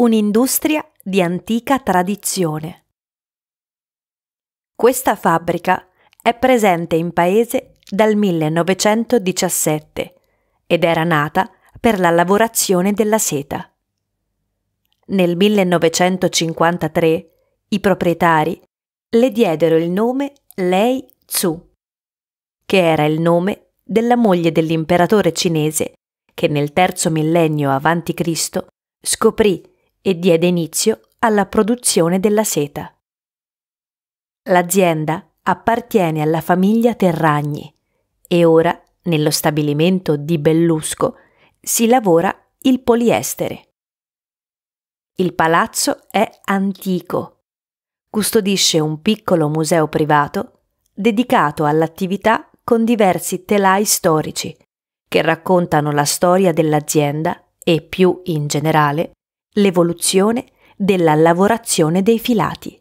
un'industria di antica tradizione. Questa fabbrica è presente in paese dal 1917 ed era nata per la lavorazione della seta. Nel 1953 i proprietari le diedero il nome Lei Tzu, che era il nome della moglie dell'imperatore cinese che nel terzo millennio a.C. scoprì e diede inizio alla produzione della seta. L'azienda appartiene alla famiglia Terragni e ora, nello stabilimento di Bellusco, si lavora il poliestere. Il palazzo è antico. Custodisce un piccolo museo privato dedicato all'attività con diversi telai storici che raccontano la storia dell'azienda e più in generale l'evoluzione della lavorazione dei filati.